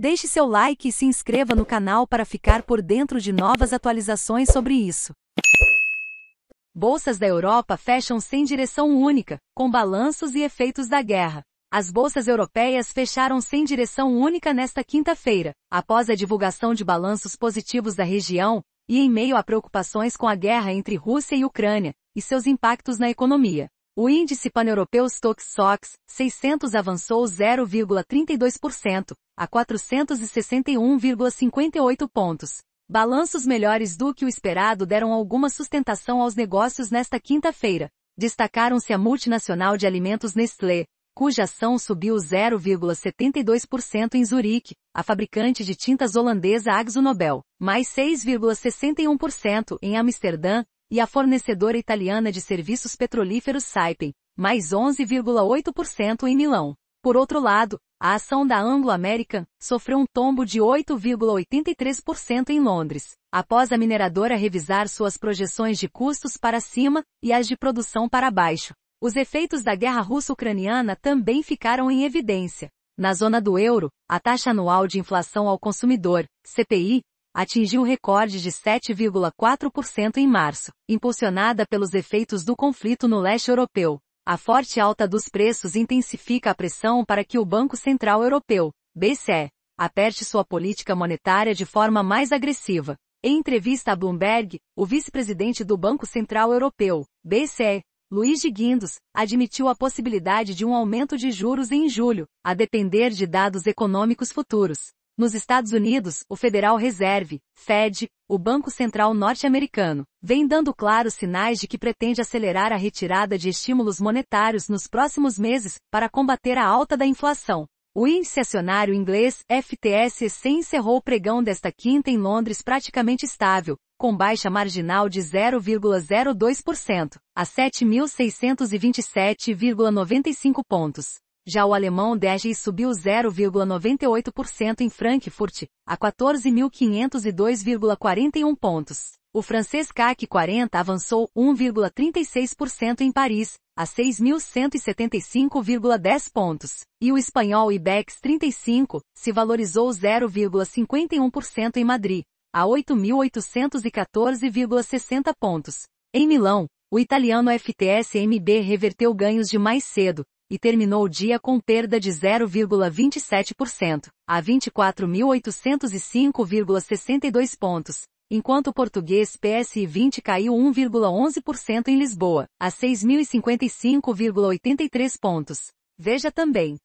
Deixe seu like e se inscreva no canal para ficar por dentro de novas atualizações sobre isso. Bolsas da Europa fecham sem direção única, com balanços e efeitos da guerra. As bolsas europeias fecharam sem direção única nesta quinta-feira, após a divulgação de balanços positivos da região, e em meio a preocupações com a guerra entre Rússia e Ucrânia, e seus impactos na economia. O índice paneuropeu Stock Sox 600 avançou 0,32% a 461,58 pontos. Balanços melhores do que o esperado deram alguma sustentação aos negócios nesta quinta-feira. Destacaram-se a multinacional de alimentos Nestlé, cuja ação subiu 0,72% em Zurique, a fabricante de tintas holandesa Akzo Nobel, mais 6,61% em Amsterdã, e a fornecedora italiana de serviços petrolíferos Saipem, mais 11,8% em Milão. Por outro lado, a ação da Anglo-American sofreu um tombo de 8,83% em Londres, após a mineradora revisar suas projeções de custos para cima e as de produção para baixo. Os efeitos da guerra russo-ucraniana também ficaram em evidência. Na zona do euro, a taxa anual de inflação ao consumidor, CPI, atingiu recorde de 7,4% em março, impulsionada pelos efeitos do conflito no leste europeu. A forte alta dos preços intensifica a pressão para que o Banco Central Europeu, BCE, aperte sua política monetária de forma mais agressiva. Em entrevista a Bloomberg, o vice-presidente do Banco Central Europeu, BCE, Luiz de Guindos, admitiu a possibilidade de um aumento de juros em julho, a depender de dados econômicos futuros. Nos Estados Unidos, o Federal Reserve, Fed, o Banco Central norte-americano, vem dando claros sinais de que pretende acelerar a retirada de estímulos monetários nos próximos meses para combater a alta da inflação. O índice acionário inglês FTSE encerrou o pregão desta quinta em Londres praticamente estável, com baixa marginal de 0,02% a 7.627,95 pontos. Já o alemão DEGI subiu 0,98% em Frankfurt, a 14.502,41 pontos. O francês CAC 40 avançou 1,36% em Paris, a 6.175,10 pontos, e o espanhol IBEX 35 se valorizou 0,51% em Madrid, a 8.814,60 pontos. Em Milão, o italiano FTSMB reverteu ganhos de mais cedo, e terminou o dia com perda de 0,27%, a 24.805,62 pontos, enquanto o português PSI 20 caiu 1,11% em Lisboa, a 6.055,83 pontos. Veja também.